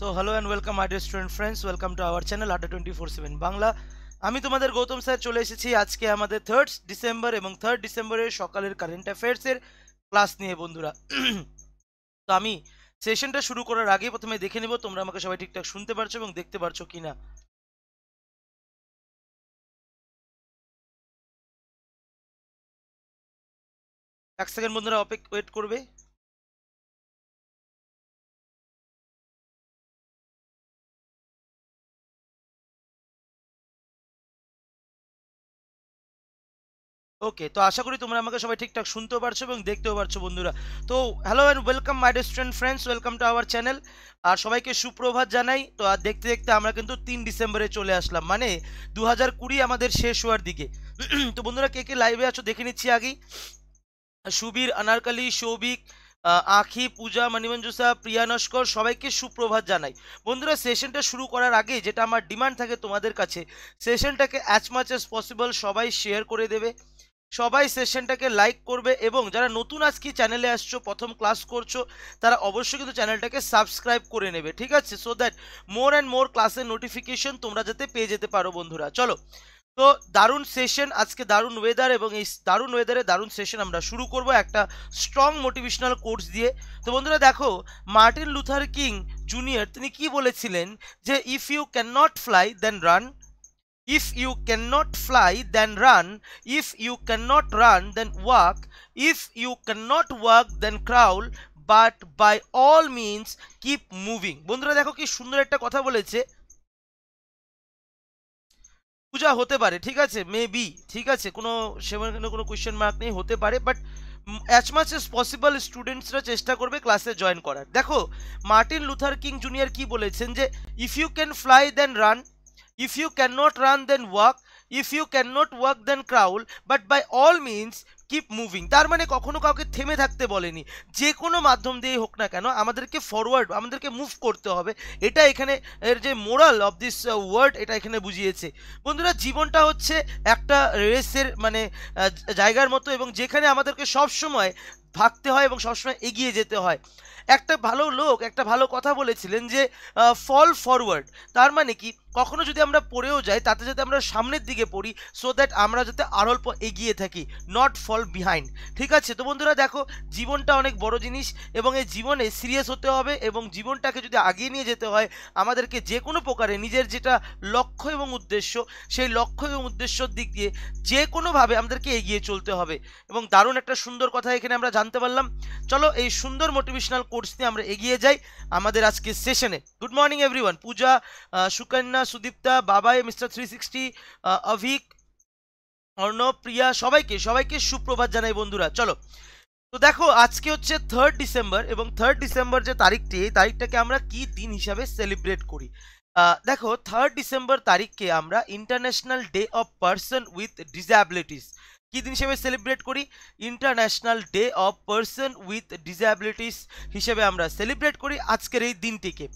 So hello and welcome I student friends welcome to our channel আটা twenty four seven Bangla আমি তোমাদের Gautam sir চলে এসেছি আজকে আমাদের থার্ড ডিসেম্বর এবং থার্ড ডিসেম্বরের সকালের কারেন্ট অ্যাফেয়ার্সের ক্লাস নিয়ে বন্ধুরা তো আমি সেশনটা শুরু করার আগে প্রথমে দেখে নেব তোমরা আমাকে সবাই ঠিকঠাক শুনতে পারছো এবং দেখতে পারছো কি না এক সেকেন্ড বন্ধুরা অপেক্ষ ওয়েট করবে ওকে তো আশা করি তোমরা আমাকে সবাই ঠিকঠাক শুনতেও পারছো এবং দেখতেও পারছো বন্ধুরা তো hello and welcome my student friends welcome to our channel আর সবাইকে সুপ্রভাত জানাই তো আর দেখতে দেখতে আমরা কিন্তু তিন ডিসেম্বরে চলে আসলাম মানে দু আমাদের শেষ হওয়ার দিকে তো বন্ধুরা কে কে লাইভে আছো দেখে নিচ্ছি আগেই সুবীর আনারকালি সৌভিক আখি পূজা মণিমঞ্জুষা প্রিয়া নস্কর সবাইকে সুপ্রভাত জানাই বন্ধুরা সেশনটা শুরু করার আগে যেটা আমার ডিমান্ড থাকে তোমাদের কাছে সেশনটাকে অ্যাজ মাচ অ্যাজ পসিবল সবাই শেয়ার করে দেবে সবাই সেশনটাকে লাইক করবে এবং যারা নতুন আজকে চ্যানেলে আসছো প্রথম ক্লাস করছো তারা অবশ্যই কিন্তু চ্যানেলটাকে সাবস্ক্রাইব করে নেবে ঠিক আছে so that more and more ক্লাসের নোটিফিকেশন তোমরা যাতে পেয়ে যেতে পারো বন্ধুরা চলো তো দারুণ সেশন আজকে দারুণ ওয়েদার এবং এই দারুণ ওয়েদারে দারুণ সেশন আমরা শুরু করব একটা স্ট্রং মোটিভেশনাল কোর্স দিয়ে তো বন্ধুরা দেখো মার্টিন লুথার কিং জুনিয়র তিনি কি বলেছিলেন যে if you can not fly then run If you cannot fly, then run. If you cannot run, then walk. If you cannot walk, then crawl. But by all means keep moving বন্ধুরা দেখো কি সুন্দর একটা কথা বলেছে পূজা হতে পারে ঠিক আছে মে বি ঠিক আছে কোনো সেখানে কোনো কোয়েশ্চেন মার্ক নেই হতে পারে but as much as possible স্টুডেন্টসরা চেষ্টা করবে ক্লাসে জয়েন করার দেখো মার্টিন লুথার কিং জুনিয়র কি বলেছেন যে if you can fly then run If you cannot run, then walk. If you cannot walk, then crawl. But by all means, keep moving তার মানে কখনো কাউকে থেমে থাকতে বলেনি যে কোনো মাধ্যম দিয়েই হোক না কেন আমাদেরকে ফরওয়ার্ড আমাদেরকে মুভ করতে হবে এটা এখানে এর যে মোরাল অফ দিস ওয়ার্ড এটা এখানে বুঝিয়েছে বন্ধুরা জীবনটা হচ্ছে একটা রেসের মানে জায়গার মতো এবং যেখানে আমাদেরকে সবসময় সময় ভাগতে হয় এবং সবসময় এগিয়ে যেতে হয় একটা ভালো লোক একটা ভালো কথা বলেছিলেন যে ফল ফরওয়ার্ড তার মানে কি কখনো যদি আমরা পড়েও যাই তাতে যাতে আমরা সামনের দিকে পড়ি সো দ্যাট আমরা যাতে আর অল্প এগিয়ে থাকি নট ফল বিহাইন্ড ঠিক আছে তো বন্ধুরা দেখো জীবনটা অনেক বড় জিনিস এবং এই জীবনে সিরিয়াস হতে হবে এবং জীবনটাকে যদি আগিয়ে নিয়ে যেতে হয় আমাদেরকে যে কোনো প্রকারে নিজের যেটা লক্ষ্য এবং উদ্দেশ্য সেই লক্ষ্য এবং উদ্দেশ্যর দিক দিয়ে যে কোনোভাবে আমাদেরকে এগিয়ে চলতে হবে এবং দারুণ একটা সুন্দর কথা এখানে আমরা জানতে পারলাম চলো এই সুন্দর মোটিভেশনাল কোর্স নিয়ে আমরা এগিয়ে যাই আমাদের আজকে সেশনে good morning everyone Puja Sukanya Sudipta Babai mister three sixty Abhik Arnapriya সবাইকে সবাইকে সুপ্রভাত জানাই বন্ধুরা চলো তো দেখো আজকে হচ্ছে থার্ড ডিসেম্বর এবং থার্ড ডিসেম্বর যে তারিখটি এই তারিখটাকে আমরা কি দিন হিসাবে সেলিব্রেট করি দেখো থার্ড ডিসেম্বর তারিখকে আমরা international day of person with disabilities কী দিন হিসেবে সেলিব্রেট করি international day of person with disabilities হিসেবে আমরা সেলিব্রেট করি আজকের এই দিনটিকে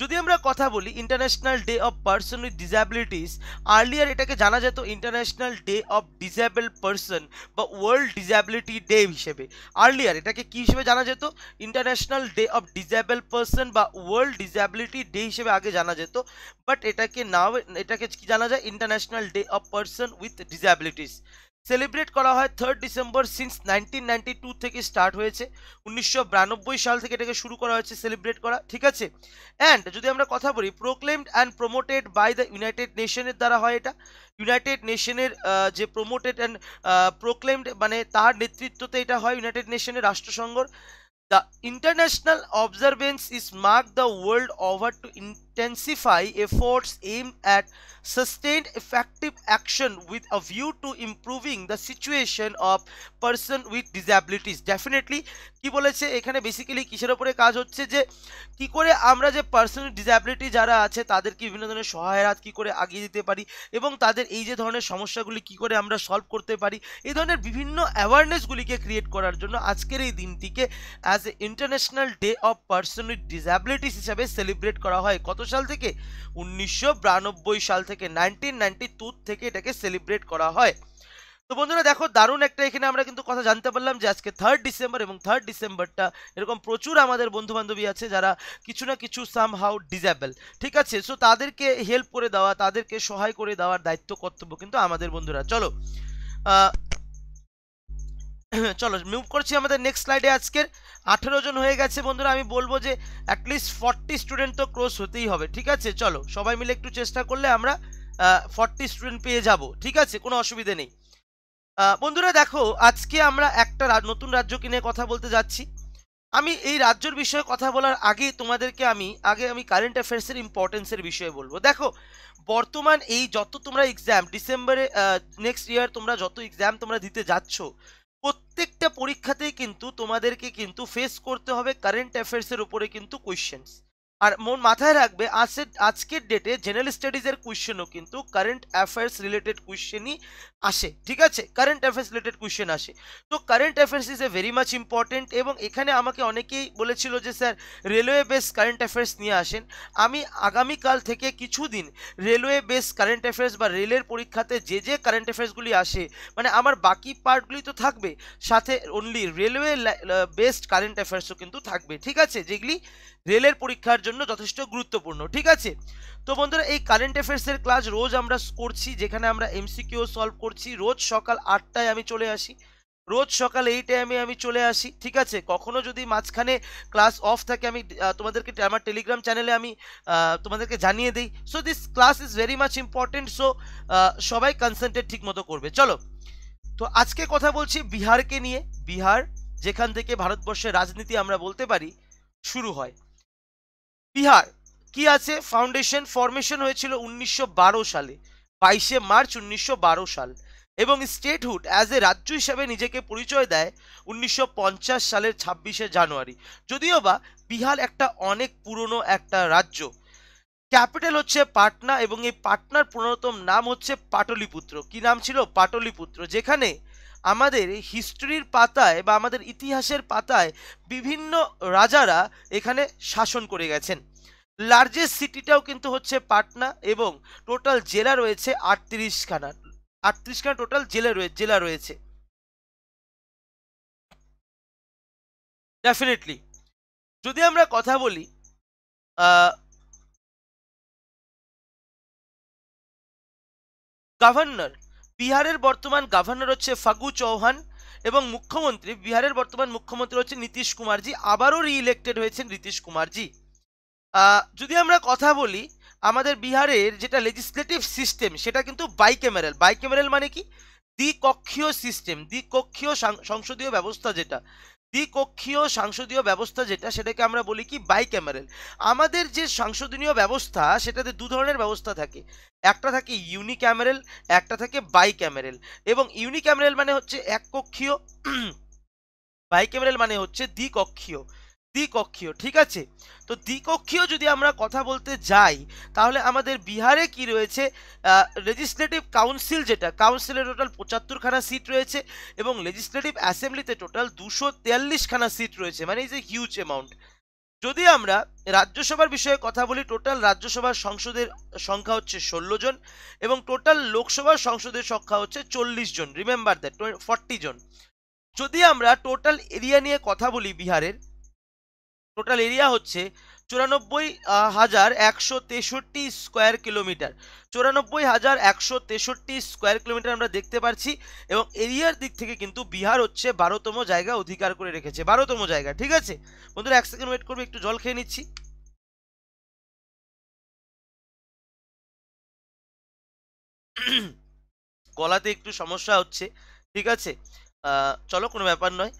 যদি আমরা কথা বলি international day of person with disabilities earlier এটাকে জানা যেত international day of disabled person বা ওয়ার্ল্ড ডিসঅ্যাবিলিটি ডে হিসেবে আর্লিয়ার এটাকে কী হিসেবে জানা যেত international day of disabled person বা ওয়ার্ল্ড ডিজ্যাবিলিটি ডে হিসেবে আগে জানা যেত বাট এটাকে নাও এটাকে কি জানা যায় international day of person with disabilities celebrate করা হয় third December since nineteen ninety two থেকে স্টার্ট হয়েছে উনিশশো সাল থেকে এটাকে শুরু করা হয়েছে সেলিব্রেট করা ঠিক আছে অ্যান্ড যদি আমরা কথা বলি proclaimed and promoted by the united নেশনের দ্বারা হয় এটা ইউনাইটেড নেশনের যে প্রোমোটেড অ্যান্ড প্রোক্লেমড মানে তার নেতৃত্বতে এটা হয় ইউনাইটেড নেশনের রাষ্ট্রসংঘর the international observance is mark the world over to intensify efforts aimed at sustained effective action with a view to improving the situation of person with disabilities definitely কি বলেছে এখানে বেসিক্যালি কিসের ওপরে কাজ হচ্ছে যে কি করে আমরা যে পার্সোনাল ডিসঅ্যাবিলিটি যারা আছে তাদেরকে বিভিন্ন ধরনের সহায়ের হাত কী করে আগিয়ে দিতে পারি এবং তাদের এই যে ধরনের সমস্যাগুলি কি করে আমরা সলভ করতে পারি এই ধরনের বিভিন্ন অ্যাওয়ারনেসগুলিকে ক্রিয়েট করার জন্য আজকের এই দিনটিকে as a international day of person with disabilities হিসাবে সেলিব্রেট করা হয় কত সাল থেকে উনিশশো সাল থেকে নাইনটিন নাইনটি থেকে এটাকে সেলিব্রেট করা হয় তো বন্ধুরা দেখো দারুণ একটা এখানে আমরা কিন্তু কথা জানতে পারলাম যে আজকে থার্ড ডিসেম্বর এবং থার্ড ডিসেম্বরটা এরকম প্রচুর আমাদের বন্ধু বান্ধবী আছে যারা কিছু না কিছু সাম হাউ ডিজেবল ঠিক আছে সো তাদেরকে হেল্প করে দেওয়া তাদেরকে সহায় করে দেওয়ার দায়িত্ব কর্তব্য কিন্তু আমাদের বন্ধুরা চলো চলো মুভ করছি আমাদের নেক্সট স্লাইডে আজকের আঠেরো জন হয়ে গেছে বন্ধুরা আমি বলবো যে অ্যাটলিস্ট ফর্টি স্টুডেন্ট তো ক্রস হতেই হবে ঠিক আছে চলো সবাই মিলে একটু চেষ্টা করলে আমরা ফর্টি স্টুডেন্ট পেয়ে যাব ঠিক আছে কোনো অসুবিধে নেই বন্ধুরা দেখো আজকে আমরা একটা নতুন রাজ্য কিনে কথা বলতে যাচ্ছি আমি এই রাজ্যর বিষয়ে কথা বলার আগে তোমাদেরকে আমি আগে আমি কারেন্ট অ্যাফেয়ার্সের ইম্পর্টেন্সের বিষয়ে বলবো দেখো বর্তমান এই যত তোমরা এক্সাম ডিসেম্বরে নেক্সট ইয়ার তোমরা যত এক্সাম তোমরা দিতে যাচ্ছ প্রত্যেকটা পরীক্ষাতেই কিন্তু তোমাদেরকে কিন্তু ফেস করতে হবে কারেন্ট অ্যাফেয়ার্সের উপরে কিন্তু কোয়েশ্চেন্স আর মন মাথায় রাখবে আজের আজকের ডেটে জেনারেল স্টাডিজের কোয়েশ্চেনও কিন্তু কারেন্ট অ্যাফেয়ার্স রিলেটেড কোয়েশ্চেনই আসে ঠিক আছে কারেন্ট অ্যাফেয়ার্স রিলেটেড কোশ্চেন আসে তো current affairs is a very much important এবং এখানে আমাকে অনেকেই বলেছিল যে sir railway base current affairs নিয়ে আসেন আমি আগামীকাল থেকে কিছুদিন রেলওয়ে বেস কারেন্ট অ্যাফেয়ার্স বা রেলের পরীক্ষাতে যে যে কারেন্ট অ্যাফেয়ার্সগুলি আসে মানে আমার বাকি পার্টগুলি তো থাকবে সাথে অনলি রেলওয়ে বেসড কারেন্ট অ্যাফেয়ার্সও কিন্তু থাকবে ঠিক আছে যেগুলি রেলের পরীক্ষার জন্য যথেষ্ট গুরুত্বপূর্ণ ঠিক আছে তো বন্ধুরা এই কারেন্ট অ্যাফেয়ার্সের ক্লাস রোজ আমরা করছি যেখানে আমরা এমসিকিউ সলভ করছি রোজ সকাল আটটায় আমি চলে আসি রোজ সকাল এই টাইমে আমি চলে আসি ঠিক আছে কখনো যদি মাঝখানে ক্লাস অফ থাকে আমি তোমাদেরকে আমার টেলিগ্রাম চ্যানেলে আমি তোমাদেরকে জানিয়ে দিই so this class is very much important so সবাই কনসেন্ট্রেট ঠিক মতো করবে চলো তো আজকে কথা বলছি বিহারকে নিয়ে বিহার যেখান থেকে ভারতবর্ষের রাজনীতি আমরা বলতে পারি শুরু হয় বিহার কি আছে ফাউন্ডেশন ফর্মেশন হয়েছিল উনিশশো সালে বাইশে মার্চ উনিশশো সাল এবং স্টেটহুড অ্যাজ এ রাজ্য হিসাবে নিজেকে পরিচয় দেয় উনিশশো সালের ছাব্বিশে জানুয়ারি যদিও বা বিহার একটা অনেক পুরনো একটা রাজ্য ক্যাপিটাল হচ্ছে পাটনা এবং এই পাটনার পুনরতম নাম হচ্ছে পাটলিপুত্র কি নাম ছিল পাটলিপুত্র যেখানে আমাদের হিস্ট্রির পাতায় বা আমাদের ইতিহাসের পাতায় বিভিন্ন রাজারা এখানে শাসন করে গেছেন লার্জেস্ট সিটিটাও কিন্তু হচ্ছে পাটনা এবং টোটাল জেলা রয়েছে আটত্রিশখানা আটত্রিশখানা টোটাল জেলা রয়েছে জেলা রয়েছে ডেফিনেটলি যদি আমরা কথা বলি গভর্নর বিহারের বর্তমান গভর্নর হচ্ছে ফাগু চৌহান এবং মুখ্যমন্ত্রী বিহারের বর্তমান মুখ্যমন্ত্রী হচ্ছে নীতিশ কুমারজি আবারও ইলেক্টেড হয়েছেন নীতিশ কুমারজি যদি আমরা কথা বলি আমাদের বিহারের যেটা লেজিসলেটিভ সিস্টেম সেটা কিন্তু বাই ক্যামেরাল মানে কি দ্বিকক্ষীয় সিস্টেম দ্বিকক্ষীয় সংসদীয় ব্যবস্থা যেটা দ্বিকক্ষীয় সংসদীয় ব্যবস্থা যেটা সেটাকে আমরা বলি কি বাই ক্যামেরাল আমাদের যে সংশোধনীয় ব্যবস্থা সেটাতে দু ধরনের ব্যবস্থা থাকে একটা থাকে ক্যামেরাল একটা থাকে বাই ক্যামেরাল এবং ইউনিক্যামেরাল মানে হচ্ছে এককক্ষীয় ক্যামেরাল মানে হচ্ছে দ্বিকক্ষীয় দ্বিকক্ষীয় ঠিক আছে তো দ্বিকক্ষীয় যদি আমরা কথা বলতে যাই তাহলে আমাদের বিহারে কি রয়েছে লেজিসলেটিভ কাউন্সিল যেটা কাউন্সিলে টোটাল পঁচাত্তরখানা সিট রয়েছে এবং লেজিসলেটিভ অ্যাসেম্বলিতে টোটাল দুশো তেয়াল্লিশখানা সিট রয়েছে মানে ইজ এ হিউজ অ্যামাউন্ট যদি আমরা রাজ্যসভার বিষয়ে কথা বলি টোটাল রাজ্যসভার সংসদের সংখ্যা হচ্ছে ষোলো জন এবং টোটাল লোকসভার সংসদের সংখ্যা হচ্ছে চল্লিশ জন রিমেম্বার দ্যাট ফর্টি জন যদি আমরা টোটাল এরিয়া নিয়ে কথা বলি বিহারের টোটাল এরিয়া হচ্ছে চুরানব্বই হাজার একশো তেষট্টি স্কোয়ার কিলোমিটার চুরানব্বই হাজার একশো তেষট্টি স্কোয়ার কিলোমিটার আমরা দেখতে পারছি এবং এরিয়ার দিক থেকে কিন্তু বিহার হচ্ছে বারোতম জায়গা অধিকার করে রেখেছে বারোতম জায়গা ঠিক আছে বন্ধুরা এক সেকেন্ড ওয়েট করবে একটু জল খেয়ে নিচ্ছি গলাতে একটু সমস্যা হচ্ছে ঠিক আছে চলো কোনো ব্যাপার নয়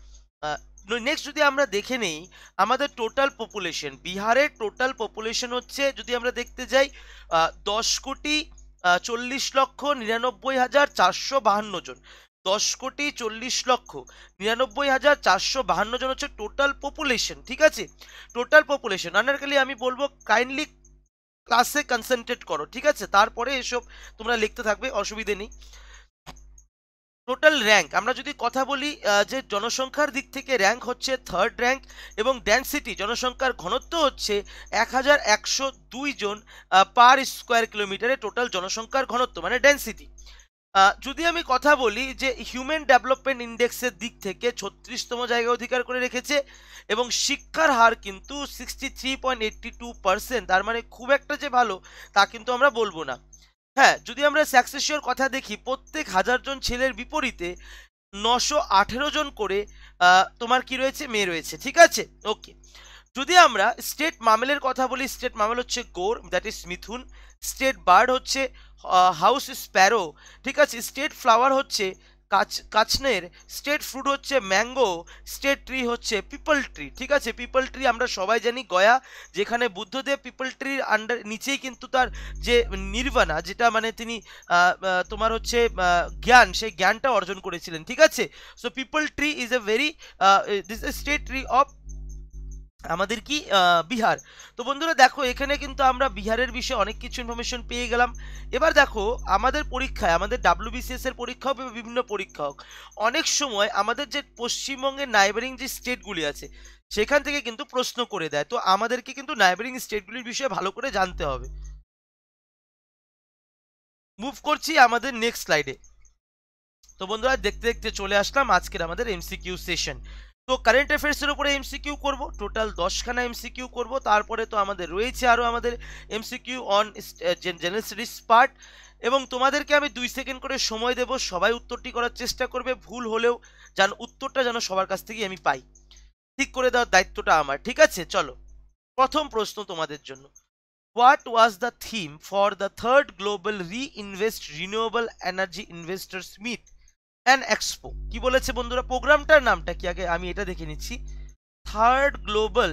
নেক্সট যদি আমরা দেখে নেই আমাদের টোটাল পপুলেশন বিহারের টোটাল পপুলেশন হচ্ছে যদি আমরা দেখতে যাই দশ কোটি চল্লিশ লক্ষ নিরানব্বই হাজার চারশো বাহান্ন জন দশ কোটি চল্লিশ লক্ষ নিরানব্বই হাজার চারশো বাহান্ন জন হচ্ছে টোটাল পপুলেশন ঠিক আছে টোটাল পপুলেশন আনারকালি আমি বলবো কাইন্ডলি ক্লাসে কনসেন্ট্রেট করো ঠিক আছে তারপরে এসব তোমরা লিখতে থাকবে অসুবিধে নেই টোটাল র্যাঙ্ক আমরা যদি কথা বলি যে জনসংখ্যার দিক থেকে র্যাঙ্ক হচ্ছে থার্ড র্যাঙ্ক এবং ডেন্সিটি জনসংখ্যার ঘনত্ব হচ্ছে এক হাজার একশো দুই জন পার স্কোয়ার কিলোমিটারে টোটাল জনসংখ্যার ঘনত্ব মানে ডেন্সিটি যদি আমি কথা বলি যে হিউম্যান ডেভেলপমেন্ট ইন্ডেক্সের দিক থেকে ছত্রিশতম জায়গা অধিকার করে রেখেছে এবং শিক্ষার হার কিন্তু sixty three point eighty two percent তার মানে খুব একটা যে ভালো তা কিন্তু আমরা বলবো না হ্যাঁ যদি আমরা সাকসেসিওর কথা দেখি প্রত্যেক হাজার জন ছেলের বিপরীতে নশো আঠেরো জন করে তোমার কি রয়েছে মেয়ে রয়েছে ঠিক আছে ওকে যদি আমরা স্টেট মামেলের কথা বলি স্টেট মামেল হচ্ছে gaur that is mithun state bird হচ্ছে হাউস স্প্যারো ঠিক আছে স্টেট ফ্লাওয়ার হচ্ছে কাছ কাচনের স্টেট ফ্রুট হচ্ছে ম্যাঙ্গো স্টেট ট্রি হচ্ছে পিপল ট্রি ঠিক আছে পিপল ট্রি আমরা সবাই জানি গয়া যেখানে বুদ্ধদেব পিপল ট্রির আন্ডার নিচেই কিন্তু তার যে নির্বাণা যেটা মানে তিনি তোমার হচ্ছে জ্ঞান সেই জ্ঞানটা অর্জন করেছিলেন ঠিক আছে so peepal tree is a very this a state tree of আমাদের কি বিহার তো বন্ধুরা দেখো এখানে কিন্তু আমরা বিহারের বিষয়ে অনেক কিছু ইনফরমেশন পেয়ে গেলাম এবার দেখো আমাদের পরীক্ষায় আমাদের ডাব্লিউবিসিএস এর পরীক্ষা হোক বিভিন্ন পরীক্ষা হোক অনেক সময় আমাদের যে পশ্চিমবঙ্গের নাইবারিং যে স্টেটগুলি আছে সেখান থেকে কিন্তু প্রশ্ন করে দেয় তো আমাদেরকে কিন্তু নাইবারিং স্টেটগুলির বিষয়ে ভালো করে জানতে হবে মুভ করছি আমাদের নেক্সট স্লাইডে তো বন্ধুরা দেখতে দেখতে চলে আসলাম আজকের আমাদের এমসিকিউ সেশন তো কারেন্ট অ্যাফেয়ার্সের উপরে এমসিকিউ করব টোটাল দশখানা এমসিকিউ করব তারপরে তো আমাদের রয়েছে আরও আমাদের MCQ on general studies part এবং তোমাদেরকে আমি দুই সেকেন্ড করে সময় দেব সবাই উত্তরটি করার চেষ্টা করবে ভুল হলেও যেন উত্তরটা যেন সবার কাছ থেকে আমি পাই ঠিক করে দেওয়ার দায়িত্বটা আমার ঠিক আছে চলো প্রথম প্রশ্ন তোমাদের জন্য what was the theme for the third global reinvest renewable energy investors meet and expo কি বলেছে বন্ধুরা প্রোগ্রামটার নামটা কি আগে আমি এটা দেখে নিচ্ছি third global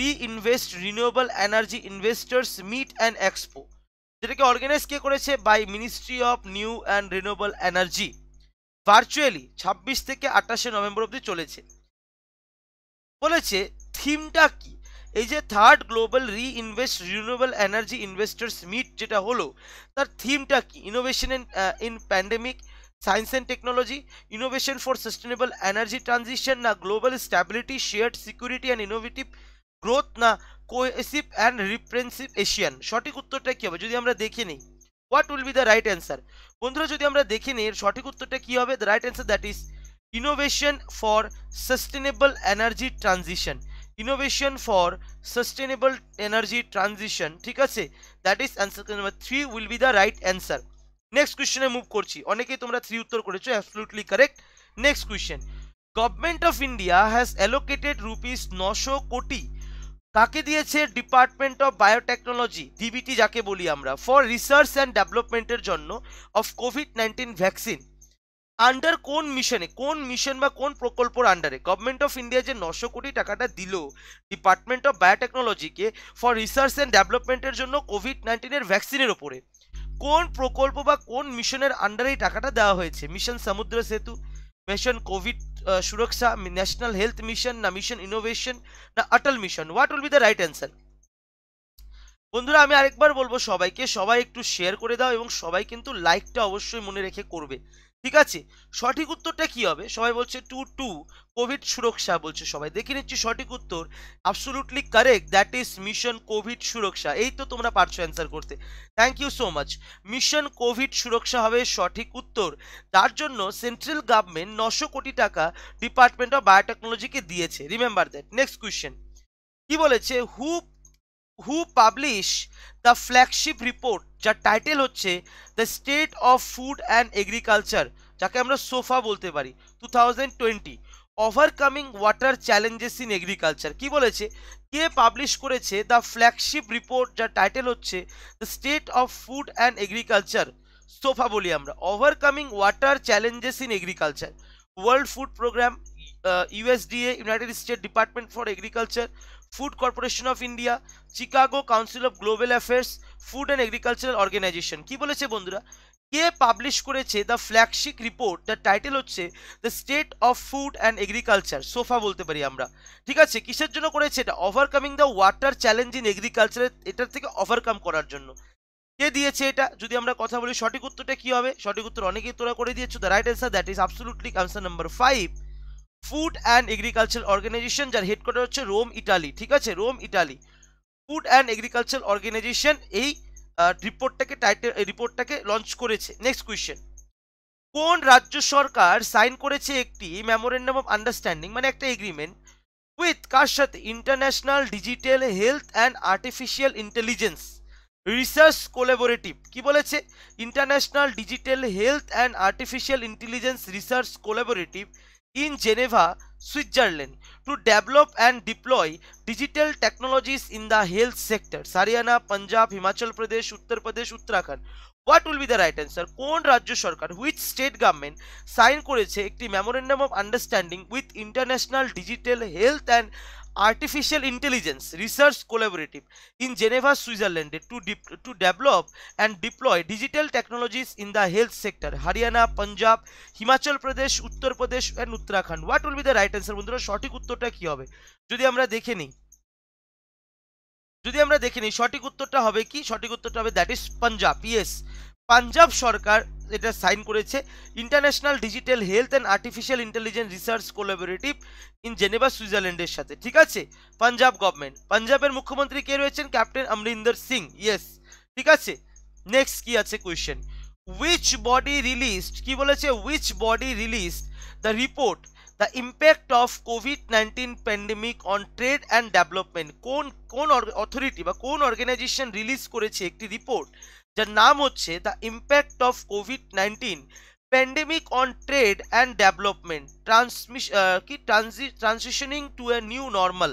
reinvest renewable energy investors meet and expo যেটাকে অর্গানাইজ কে করেছে by ministry of new and renewable energy virtually ছাব্বিশ থেকে আঠাশে নভেম্বর অব্দি চলেছে বলেছে থিমটা কি এই যে third global reinvest renewable energy investors meet যেটা হলো তার থিমটা কি innovation in pandemic science and technology innovation for sustainable energy transition না global stability shared security and innovative growth না কোয়েসিভ অ্যান্ড রিপ্রেন্সিভ এশিয়ান সঠিক উত্তরটা কী হবে যদি আমরা দেখে নিই what will be the right answer বন্ধুরা যদি আমরা দেখে নিই এর সঠিক উত্তরটা কী হবে the right answer that is innovation for sustainable energy transition innovation for sustainable energy transition ঠিক আছে that is answer number three will be the right answer next কোয়েশ্চেনে মুভ করছি অনেকেই তোমরা থ্রি উত্তর করেছো absolutely correct next question government of India has allocated rupees নশো কোটি কাকে দিয়েছে ডিপার্টমেন্ট অফ বায়োটেকনোলজি ডিবিটি যাকে বলি আমরা ফর রিসার্চ অ্যান্ড ডেভেলপমেন্টের জন্য of COVID nineteen vaccine under কোন মিশনে কোন মিশন বা কোন প্রকল্পর আন্ডারে গভর্নমেন্ট অফ ইন্ডিয়া যে নশো কোটি টাকাটা দিল ডিপার্টমেন্ট অফ বায়োটেকনোলজিকে ফর রিসার্চ অ্যান্ড ডেভেলপমেন্টের জন্য কোভিড নাইন্টিনের ভ্যাকসিনের ওপরে কোন প্রকল্প বা কোন মিশনের আন্ডারে এই টাকাটা দেওয়া হয়েছে mission Samudra Setu mission COVID Suraksha national health mission না মিশন ইনোভেশন না Atal mission what will be the right answer বন্ধুরা আমি আরেকবার বলবো সবাইকে সবাই একটু শেয়ার করে দাও এবং সবাই কিন্তু লাইকটা অবশ্যই মনে রেখে করবে ঠিক আছে সঠিক উত্তরটা কি হবে সবাই বলছে টু টু কোভিড সুরক্ষা বলছে সবাই দেখে নিচ্ছি সঠিক উত্তর absolutely correct that is mission COVID Suraksha এই তো তোমরা পারছো অ্যান্সার করতে thank you so much mission COVID Suraksha হবে সঠিক উত্তর তার জন্য সেন্ট্রাল গভর্নমেন্ট নশো কোটি টাকা ডিপার্টমেন্ট অফ বায়োটেকনোলজিকে দিয়েছে রিমেম্বার দ্যাট নেক্সট কোয়েশ্চেন কি বলেছে who who publish the flagship report যার টাইটেল হচ্ছে the state of food and agriculture যাকে আমরা সোফা বলতে পারি two thousand twenty overcoming water challenges in agriculture কী বলেছে কে পাবলিশ করেছে দ্য ফ্ল্যাগশিপ রিপোর্ট যার টাইটেল হচ্ছে the state of food and agriculture SOFA বলি আমরা overcoming water challenges in agriculture world food programme USDA united state department for agriculture food corporation of India Chicago council of global affairs food and agricultural organisation কি বলেছে বন্ধুরা কে publish করেছে the flagship report the title হচ্ছে the state of food and agriculture SOFA বলতে পারি আমরা ঠিক আছে কিসের জন্য করেছে এটা overcoming the water challenge in এগ্রিকালচারের এটার থেকে ওভারকাম করার জন্য কে দিয়েছে এটা যদি আমরা কথা বলি সঠিক উত্তরটা কী হবে সঠিক উত্তর অনেকেই তোরা করে দিয়েছো the right answer that is absolutely answer number five food and agriculture organisation যার হেডকোয়ার্টার হচ্ছে রোম ইটালি ঠিক আছে Rome Italy food and agriculture organisation এই রিপোর্টটাকে টাইটেল রিপোর্টটাকে লঞ্চ করেছে নেক্সট কোয়েশ্চেন কোন রাজ্য সরকার সাইন করেছে একটি মেমোরেন্ডাম অফ আন্ডারস্ট্যান্ডিং মানে একটা এগ্রিমেন্ট উইথ কার সাথে international digital health and artificial intelligence research collaborative কি বলেছে international digital health and artificial intelligence research collaborative in Geneva, Switzerland to develop and deploy digital technologies in the health sector. Haryana, Punjab, Himachal Pradesh, Uttar Pradesh, Uttarakhand what will be the right answer কোন রাজ্য সরকার which state government sign করেছে একটি memorandum of understanding with international digital health and artificial intelligence research collaborative in Geneva সুইজারল্যান্ডে to deep to develop and deploy digital technologies in the health sector Haryana Punjab Himachal Pradesh Uttar Pradesh and Uttarakhand what will be the right answer বন্ধুরা সঠিক উত্তরটা কী হবে যদি আমরা দেখে নিই যদি আমরা দেখে নিই সঠিক উত্তরটা হবে কি সঠিক উত্তরটা হবে that is Punjab yes Punjab সরকার এটা সাইন করেছে international digital health and artificial intelligence research collaborative in Geneva সুইজারল্যান্ডের সাথে ঠিক আছে পাঞ্জাব গভর্নমেন্ট পাঞ্জাবের মুখ্যমন্ত্রী কে রয়েছেন ক্যাপ্টেন অমরিন্দর সিং ইয়েস ঠিক আছে নেক্সট কি আছে কোয়েশ্চেন উইচ বডি রিলিজড কি বলেছে which body released the report the impact of COVID nineteen pandemic on trade and development কোন কোন অথরিটি বা কোন অর্গানাইজেশন রিলিজ করেছে একটি রিপোর্ট যার নাম হচ্ছে the impact of COVID nineteen pandemic on trade and development ট্রান্সমিশ কি transitioning to a new normal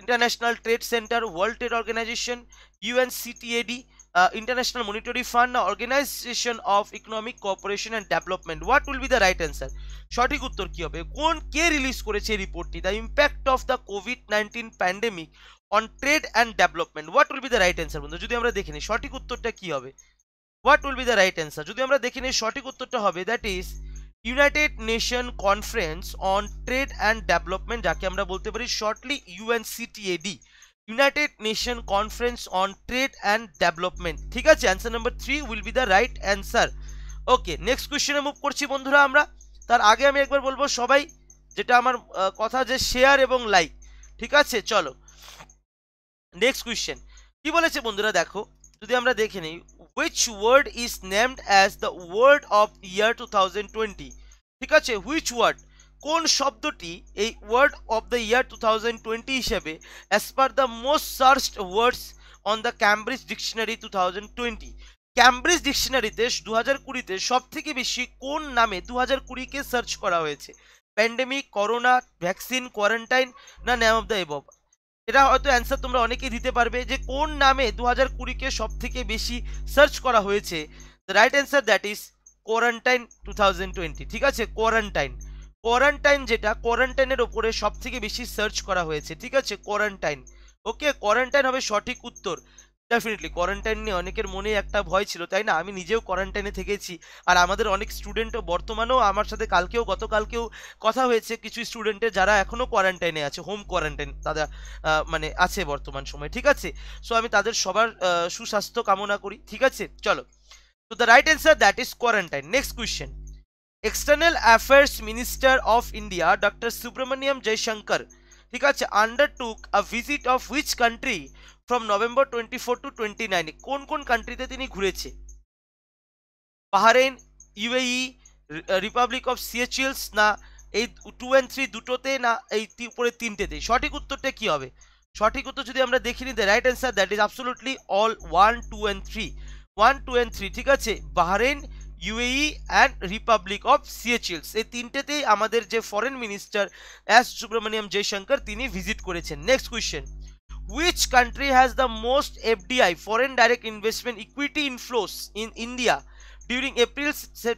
international trade centre world trade organisation UNCTAD international monetary fund organisation of economic Economic and development Development what be the right right সঠিক উত্তর কি হবে কোন কে release করেছে রিপোর্টটি the impact of the COVID nineteen pandemic on trade and development what will be the right answer বন্ধু যদি আমরা দেখে নিই সঠিক উত্তরটা কি হবে what will be the right answer যদি আমরা দেখে নিই সঠিক উত্তরটা হবে that is united nation conference on trade and development যাকে আমরা বলতে পারি shortly UNCTAD united nation conference on trade and development ঠিক আছে answer number three will be the right answer okay next কোয়েশ্চনে মুভ করছি বন্ধুরা আমরা তার আগে আমি একবার বলবো সবাই যেটা আমার কথা যে শেয়ার এবং লাইক ঠিক আছে চলো নেক্সট কোয়েশ্চেন কি বলেছে বন্ধুরা দেখো যদি আমরা দেখে নিই which word is named as the word of year two thousand twenty ঠিক আছে হুইচ ওয়ার্ড কোন শব্দটি এই word of the year two thousand twenty হিসেবে as per the most searched words on the Cambridge dictionary two thousand twenty Cambridge ডিকশনারিতে দু হাজার কুড়িতে সব থেকে বেশি কোন নামে দু হাজার কুড়িকে সার্চ করা হয়েছে প্যান্ডেমিক করোনা ভ্যাকসিন কোয়ারেন্টাইন না ন্যাম অফ দ্য এবভ এটা হয়তো অ্যান্সার তোমরা অনেকেই দিতে পারবে যে কোন নামে দু হাজার কুড়িকে সব থেকে বেশি সার্চ করা হয়েছে the right answer that is quarantine two thousand twenty ঠিক আছে কোয়ারেন্টাইন কোয়ারেন্টাইন যেটা কোয়ারেন্টাইনের ওপরে সব থেকে বেশি সার্চ করা হয়েছে ঠিক আছে কোয়ারেন্টাইন ওকে কোয়ারেন্টাইন হবে সঠিক উত্তর ডেফিনেটলি কোয়ারেন্টাইন নিয়ে অনেকের মনে একটা ভয় ছিল তাই না আমি নিজেও কোয়ারেন্টাইনে থেকেছি আর আমাদের অনেক স্টুডেন্টও বর্তমানেও আমার সাথে কালকেও গতকালকেও কথা হয়েছে কিছু স্টুডেন্টের যারা এখনও কোয়ারেন্টাইনে আছে হোম কোয়ারেন্টাইন তারা মানে আছে বর্তমান সময় ঠিক আছে সো আমি তাদের সবার সুস্বাস্থ্য কামনা করি ঠিক আছে চলো তো the right answer that is quarantine next question external affairs minister of India doctor Subrahmanyam Jaishankar ঠিক আছে undertook a visit of which country from November twenty four to twenty নাইনে কোন কোন কান্ট্রিতে তিনি ঘুরেছে Bahrain UAE republic of Seychelles না এই টু অ্যান্ড থ্রি দুটোতে না এই উপরে তিনটেতে সঠিক উত্তরটা কি হবে সঠিক উত্তর যদি আমরা দেখিনি the right answer that is absolutely all one two and three one two and three ঠিক আছে Bahrain UAE and republic of Seychelles এই তিনটেতেই আমাদের যে foreign minister S Subrahmanyam Jaishankar তিনি ভিজিট করেছেন next question which country has the most FDI foreign direct investment equity inflows in India during April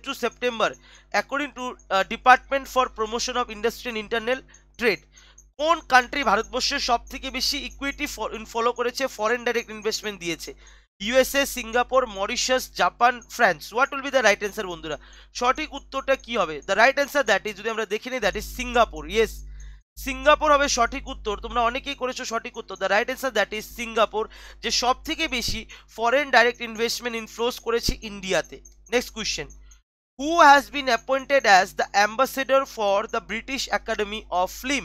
to September according to department for promotion of industry Industry internal trade কোন country ভারতবর্ষের সব থেকে বেশি equity follow করেছে foreign direct investment দিয়েছে USA Singapore Mauritius Japan France what will be the right answer বন্ধুরা সঠিক উত্তরটা কি হবে the right answer that is যদি আমরা দেখে নিই that is Singapore yes Singapore হবে সঠিক উত্তর তোমরা অনেকেই করেছো সঠিক উত্তর the right answer that is Singapore যে সব থেকে বেশি ফরেন ডাইরেক্ট ইনভেস্টমেন্ট ইনফ্লোস করেছে ইন্ডিয়াতে next question who has been appointed as the ambassador for the British academy of film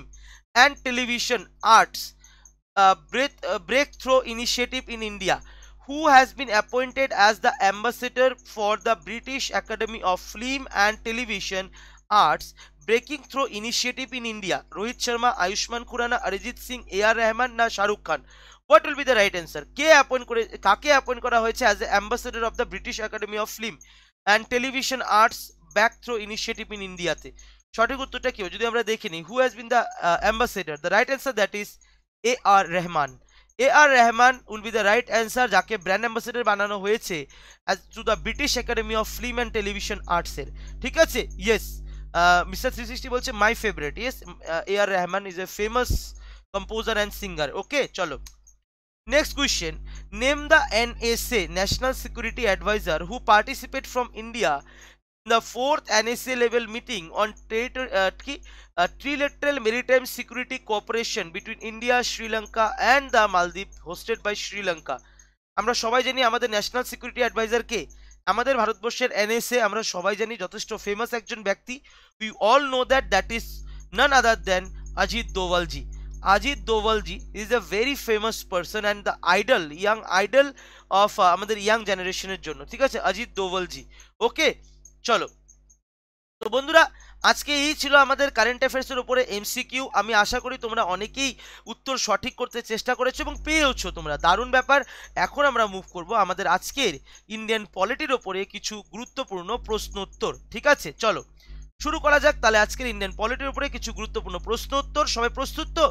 and television arts breakthrough initiative in India who has been appointed as the ambassador for the British Academy of Film and Television Arts breaking through initiative in India Rohit Sharma Ayushmann Khurrana Arijit Singh A R Rahman না Shahrukh Khan what will be the right answer কে appoint করে কাকে appoint করা হয়েছে as a ambassador of the British academy of film and television arts back through initiative in ইন্ডিয়াতে সঠিক উত্তরটা কেউ যদি আমরা দেখে নিই who has been the ambassador the right answer that is A R Rahman A R Rahman will be the right answer যাকে brand ambassador বানানো হয়েছে as to the British academy of film and television আর্টসের ঠিক আছে ইয়েস মিস্টার থ্রি সিক্সটি বলছে my favourite yes A R Rahman is a famous composer and singer okay চলো next name the N S A national security adviser who participate from India the fourth NSA level meeting on uh, uh, trilateral maritime security cooperation between India, Sri Lanka and the Maldives hosted by Sri Lanka. আমরা সবাই জানি আমাদের national security adviser কে আমাদের ভারতবর্ষের NSA আমরা সবাই জানি যথেষ্ট ফেমাস একজন ব্যক্তি we all know that that is none other than Ajit Dovalji. Ajit Dovalji is a very famous person and the idol young idol of আমাদের ইয়াং জেনারেশনের জন্য ঠিক আছে অজিত দোভালজি ওকে চলো তো বন্ধুরা আজকে এই ছিল আমাদের কারেন্ট অ্যাফেয়ার্সের উপরে এমসিকিউ আমি আশা করি তোমরা অনেকেই উত্তর সঠিক করতে চেষ্টা করেছো এবং পেয়েওছো তোমরা দারুণ ব্যাপার এখন আমরা মুভ করব আমাদের আজকের ইন্ডিয়ান পলিটির ওপরে কিছু গুরুত্বপূর্ণ প্রশ্নোত্তর ঠিক আছে চলো শুরু করা যাক তাহলে আজকের ইন্ডিয়ান পলিটির উপরে কিছু গুরুত্বপূর্ণ প্রশ্ন উত্তর সবাই প্রস্তুত তো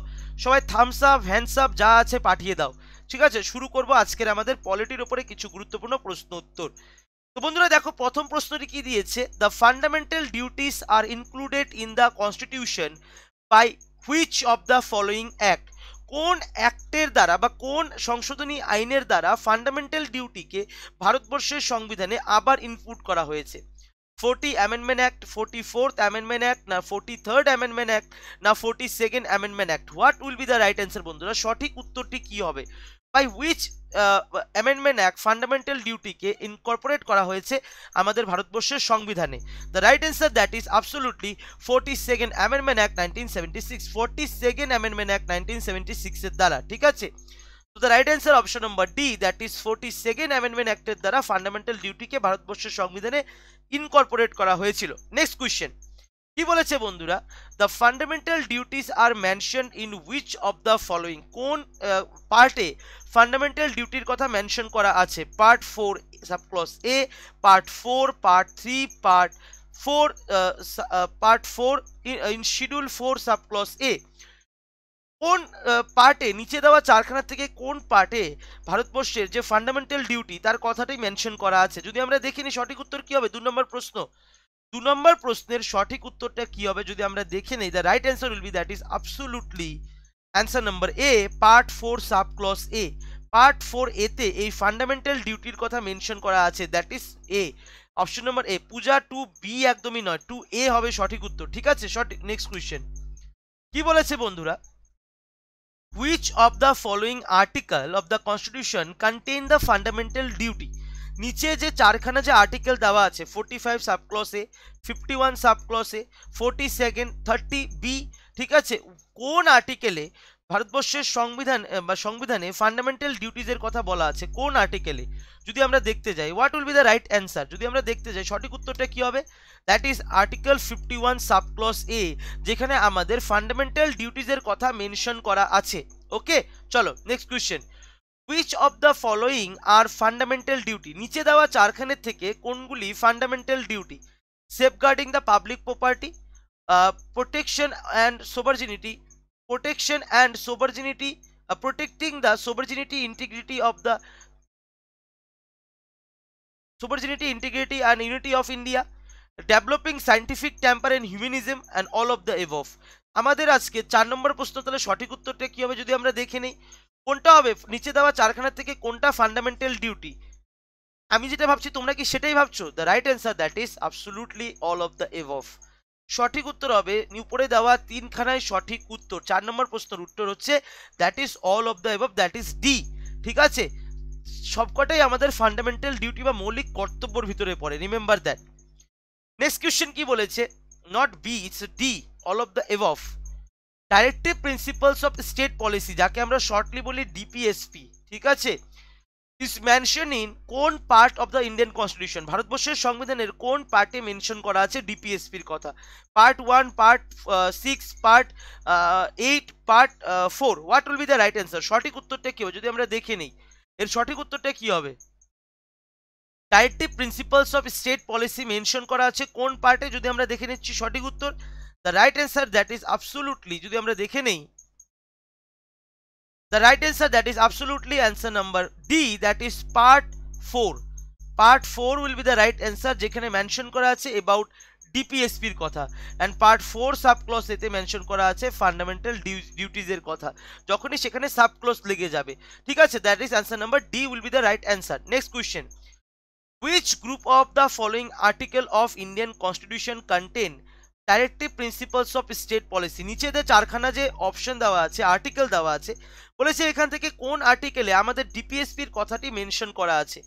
সবাই থামস আপ হ্যান্ডস আপ যা আছে পাঠিয়ে দাও ঠিক আছে শুরু করব আজকের আমাদের পলিটির ওপরে কিছু গুরুত্বপূর্ণ প্রশ্ন উত্তর তো বন্ধুরা দেখো প্রথম প্রশ্নটি কি দিয়েছে the fundamental duties are included in the constitution by which of the following act কোন অ্যাক্টের দ্বারা বা কোন সংশোধনী আইনের দ্বারা ফান্ডামেন্টাল ডিউটিকে ভারতবর্ষের সংবিধানে আবার ইনপুট করা হয়েছে forty amendment act forty fourth amendment act না ফোর্টি থার্ড অ্যামেন্ডমেন্ট অ্যাক্ট না forty second amendment act what will be the right answer বন্ধুরা সঠিক উত্তরটি কী হবে by which amendment act fundamental ডিউটিকে ইনকর্পোরেট করা হয়েছে আমাদের ভারতবর্ষের সংবিধানে the right answer that is absolutely forty second amendment act nineteen seventy six forty second amendment act nineteen seventy সিক্সের দ্বারা ঠিক আছে তো the right answer option number D that is forty second amendment অ্যাক্টের দ্বারা ফান্ডামেন্টাল ডিউটিকে ভারতবর্ষের সংবিধানে incorporate করা হয়েছিল নেক্সট কোয়েশ্চেন কি বলেছে বন্ধুরা the fundamental duties are mention in which of the following কোন পার্টে ফান্ডামেন্টাল ডিউটির কথা মেনশন করা আছে part four clause A part four part three part four part four in schedule four clause A কোন পার্টে নিচে দেওয়া চারখানা থেকে কোন পার্টে ভারতবর্ষের যে ফান্ডামেন্টাল ডিউটি তার কথাটাই মেনশন করা আছে যদি আমরা দেখিনি সঠিক উত্তর কী হবে দু নম্বর প্রশ্ন দু নম্বর প্রশ্নের সঠিক উত্তরটা কি হবে যদি আমরা দেখে নেই the right answer will be that is absolutely answer number A part four sub clause A part four এতে এই ফান্ডামেন্টাল ডিউটির কথা মেনশন করা আছে that is A option number A Puja to be একদমই নয় টু এ হবে সঠিক উত্তর ঠিক আছে সঠিক নেক্সট কোয়েশ্চেন কি বলেছে বন্ধুরা which of the following article of the constitution contain the fundamental duty নিচে যে চারখানা যে আর্টিকেল দেওয়া আছে ফোর্টি ফাইভ সাবক্লসে ফিফটি ওয়ান সাবক্লসে ফোর্টি সেকেন্ড থার্টি বি ঠিক আছে কোন আর্টিকেলে ভারতবর্ষের সংবিধান বা সংবিধানে ফান্ডামেন্টাল ডিউটিজের কথা বলা আছে কোন আর্টিকেলে যদি আমরা দেখতে যাই what will be the right answer যদি আমরা দেখতে যাই সঠিক উত্তরটা কী হবে that is article fifty one subclause A যেখানে আমাদের ফান্ডামেন্টাল ডিউটিজের কথা মেনশন করা আছে ওকে চলো next question which of the following are fundamental duty নিচে দেওয়া চারখানের থেকে কোনগুলি fundamental duty safeguarding the public property protection and sovereignty protection and sovereignty protecting the sovereignty integrity of the sovereignty integrity and unity of India developing scientific temper and humanism and all of the above আমাদের আজকে চার নম্বর প্রশ্ন তাহলে সঠিক উত্তরটা কী হবে যদি আমরা দেখে নিই কোনটা হবে নিচে দেওয়া চারখানা থেকে কোনটা ফান্ডামেন্টাল ডিউটি আমি যেটা ভাবছি তোমরা কি সেটাই ভাবছো the right answer that is absolutely all of the above সঠিক উত্তর হবে উপরে দেওয়া তিনখানায় সঠিক উত্তর চার নম্বর প্রশ্নের উত্তর হচ্ছে that is all of the above that is D ঠিক আছে সবকটাই আমাদের ফান্ডামেন্টাল ডিউটি বা মৌলিক কর্তব্যর ভিতরে পড়ে রিমেম্বার দ্যাট নেক্সট কোয়েশ্চেন কি বলেছে not B it's D all of the above directive principles of state policy যাকে আমরা শর্টলি বলি ডিপিএসপি ঠিক আছে ইস মেনশন ইন কোন part of the Indian constitution ভারতবর্ষের সংবিধানের কোন পার্টে মেনশন করা আছে ডিপিএসপির কথা part one part six part eight part four what will be the right answer সঠিক উত্তরটা কী হবে যদি আমরা দেখে নিই এর সঠিক উত্তরটা কী হবে directive principles of state policy mention করা আছে কোন পার্টে যদি আমরা দেখে নিচ্ছি সঠিক উত্তর the right answer that is absolutely যদি আমরা দেখে নেই the right answer that is absolutely answer number D that is part 4 part 4 will be the right answer যেখানে mention করা আছে about DPSP এর কথা and part 4 sub clause এতে mention করা আছে fundamental duties এর কথা যখনই সেখানে sub clause লেগে যাবে ঠিক আছে that is answer number D will be the right answer next question which group of the following article of Indian constitution contain directive principles of state policy নিচে নিচেতে চারখানা যে অপশন দেওয়া আছে আর্টিকেল দেওয়া আছে বলেছে এখান থেকে কোন আর্টিকেলে আমাদের ডিপিএসপির কথাটি মেনশন করা আছে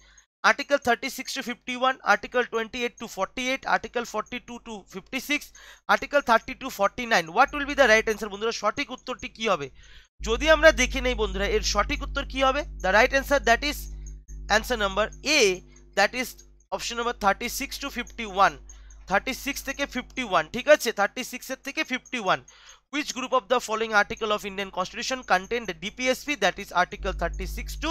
article thirty six to fifty one article twenty eight to forty eight article forty two to fifty six article thirty two forty nine what will be the right answer বন্ধুরা সঠিক উত্তরটি কী হবে যদি আমরা দেখে নেই বন্ধুরা এর সঠিক উত্তর কী হবে the right answer that is answer number A that is option number thirty six to fifty one thirty six থেকে ফিফটি ওয়ান ঠিক আছে থার্টি সিক্সের থেকে fifty one which group of the following article of Indian Constitution contained DPSP that is article 36 to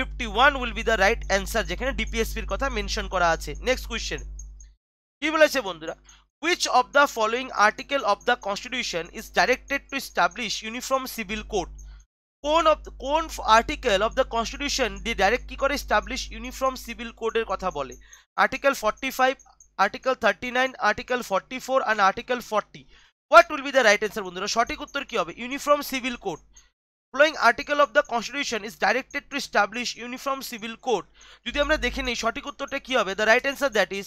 51 will be the right answer যেখানে DPSP এর কথা mention করা আছে নেক্সট কোশ্চেন কি বলেছে বন্ধুরা which of the following article of the constitution is directed to establish uniform civil code কোন of কোন article of the constitution the direct কি করে এস্টাবলিশ ইউনিফর্ম সিভিল কোডের কথা বলে article forty five article thirty nine article forty four and article forty what will be the right answer বন্ধুরা সঠিক উত্তর কি হবে uniform civil code following article of the constitution is directed to establish uniform civil code যদি আমরা দেখে নিই সঠিক উত্তরটা কী হবে the right answer that is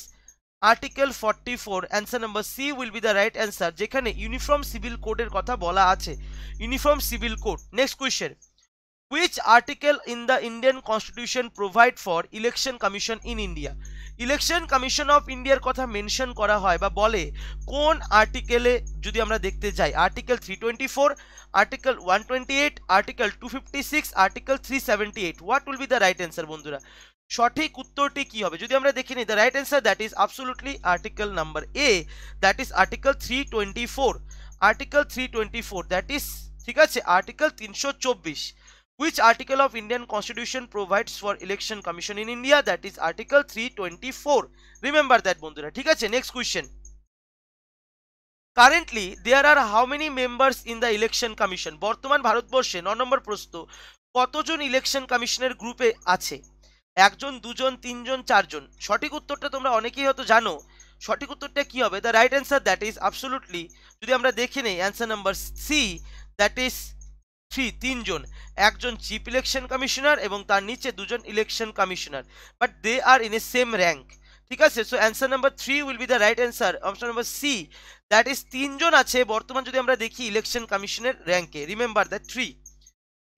article forty four answer number C will be the right answer যেখানে uniform civil কোডের কথা বলা আছে uniform civil code next question which article in the Indian constitution provide for election commission in India election commission of ইন্ডিয়ার কথা mention করা হয় বা বলে কোন আর্টিকেলে যদি আমরা দেখতে যাই article three twenty four article one twenty eight article two fifty six article three seventy eight what will be the right answer বন্ধুরা সঠিক উত্তরটি কি হবে যদি আমরা দেখি নিই the right answer that is absolutely article number A that is article three twenty four article three twenty four that is ঠিক আছে আর্টিকেল তিনশো চব্বিশ which article of Indian constitution provides for election commission in India that is article 324 remember that বন্ধুরা ঠিক আছে next question currently there are how many members in the election commission বর্তমান ভারতবর্ষে ন নম্বর প্রশ্ন কতজন ইলেকশন কমিশনের গ্রুপে আছে একজন দুজন তিনজন চারজন সঠিক উত্তরটা তোমরা অনেকেই হয়তো জানো সঠিক উত্তরটা কি হবে the right answer that is absolutely যদি আমরা দেখে নেই answer number C that is three তিনজন একজন চিফ ইলেকশন কমিশনার এবং তার নিচে দুজন election commissioner but they are in a same rank ঠিক আছে so answer number three will be the right answer option number C that is তিনজন আছে বর্তমান যদি আমরা দেখি ইলেকশন কমিশনের র্যাঙ্কে remember that three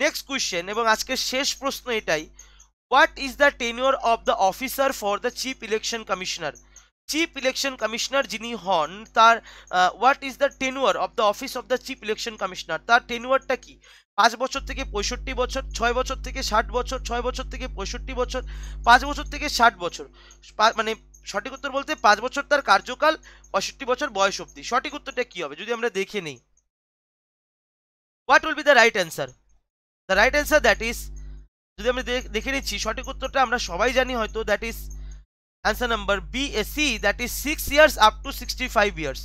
next question এবং আজকের শেষ প্রশ্ন এটাই what is the tenure of the officer for the chief election commissioner chief election commissioner যিনি হন তার what is the tenure of the office of the chief election commissioner তার টেনুয়ারটা কি পাঁচ বছর থেকে পঁয়ষট্টি বছর ছয় বছর থেকে ষাট বছর ছয় বছর থেকে পঁয়ষট্টি বছর পাঁচ বছর থেকে ষাট বছর মানে সঠিক উত্তর বলতে পাঁচ বছর তার কার্যকাল পঁয়ষট্টি বছর বয়স অবধি সঠিক উত্তরটা কী হবে যদি আমরা দেখে নিই what will be the right answer the right answer that is যদি আমি দেখে নিচ্ছি সঠিক উত্তরটা আমরা সবাই জানি হয়তো that is answer number B A C that is six years up to sixty five years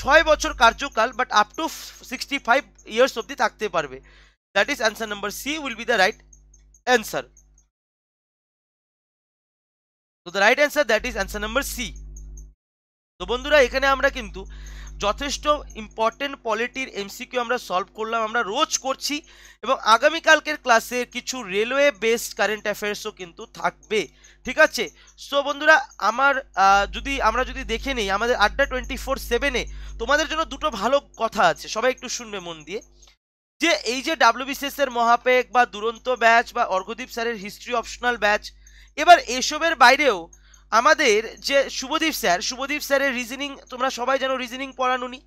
ছয় বছর কার্যকাল but up to sixty five years অবধি থাকতে পারবে that is answer number C will be the right answer তো the right answer that is answer number C তো বন্ধুরা এখানে আমরা কিন্তু যথেষ্ট ইম্পর্টেন্ট পলিটির এমসিকিউ আমরা সলভ করলাম আমরা রোজ করছি এবং আগামীকালকের ক্লাসে কিছু রেলওয়ে বেসড কারেন্ট অ্যাফেয়ার্সও কিন্তু থাকবে ঠিক আছে সো বন্ধুরা আমার যদি আমরা যদি দেখে নিই আমাদের আড্ডা টোয়েন্টি ফোর সেভেনে তোমাদের জন্য দুটো ভালো কথা আছে সবাই একটু শুনবে মন দিয়ে যে এই যে ডাব্লিউবিসিএস এর মহাপেক বা দুরন্ত ব্যাচ বা অর্ঘদীপ স্যারের হিস্ট্রি অপশনাল ব্যাচ এবার এসবের বাইরেও আমাদের যে শুভদীপ স্যার শুভদীপ স্যারের রিজনিং তোমরা সবাই জানো রিজনিং পড়ানো নি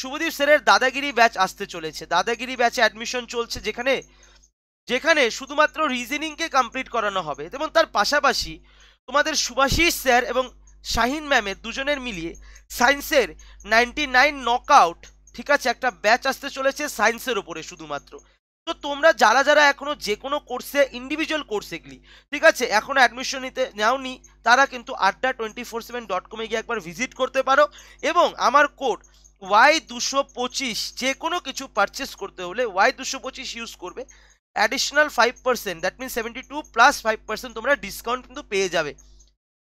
শুভদীপ স্যারের দাদাগিরি ব্যাচ আসতে চলেছে দাদাগিরি ব্যাচে অ্যাডমিশন চলছে যেখানে যেখানে শুধুমাত্র রিজনিংকে কমপ্লিট করানো হবে এবং তার পাশাপাশি তোমাদের সুভাষিস স্যার এবং শাহিন ম্যামের দুজনের মিলিয়ে সায়েন্সের নাইনটি নাইন নক আউট ঠিক আছে একটা ব্যাচ আসতে চলেছে সায়েন্সের ওপরে শুধুমাত্র তো তোমরা যারা যারা এখনো যে কোনো কোর্সে ইন্ডিভিজুয়াল কোর্স এগলি ঠিক আছে এখনো অ্যাডমিশন নিতে নাওনি তারা কিন্তু আড্ডা টোয়েন্টি ফোর সেভেন ডট কমে গিয়ে একবার ভিজিট করতে পারো এবং আমার কোড ওয়াই দুশো পঁচিশ যে কোনো কিছু পারচেস করতে হলে ওয়াই দুশো পঁচিশ ইউজ করবে additional five percent that mean seventy two plus five percent তোমরা ডিসকাউন্ট কিন্তু পেয়ে যাবে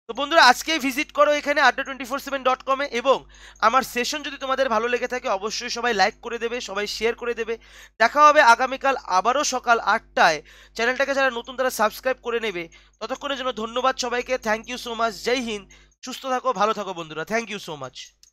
তো বন্ধুরা আজকেই ভিজিট করো এখানে আড্ডা টোয়েন্টি ফোর সেভেন ডট কমে এবং আমার সেশন যদি তোমাদের ভালো লেগে থাকে অবশ্যই সবাই লাইক করে দেবে সবাই শেয়ার করে দেবে দেখা হবে আগামীকাল আবারও সকাল আটটায় চ্যানেলটাকে যারা নতুন তারা সাবস্ক্রাইব করে নেবে ততক্ষণের জন্য ধন্যবাদ সবাইকে থ্যাংক ইউ সো মাচ জয় হিন্দ সুস্থ থাকো ভালো থাকো বন্ধুরা থ্যাংক ইউ সো মাচ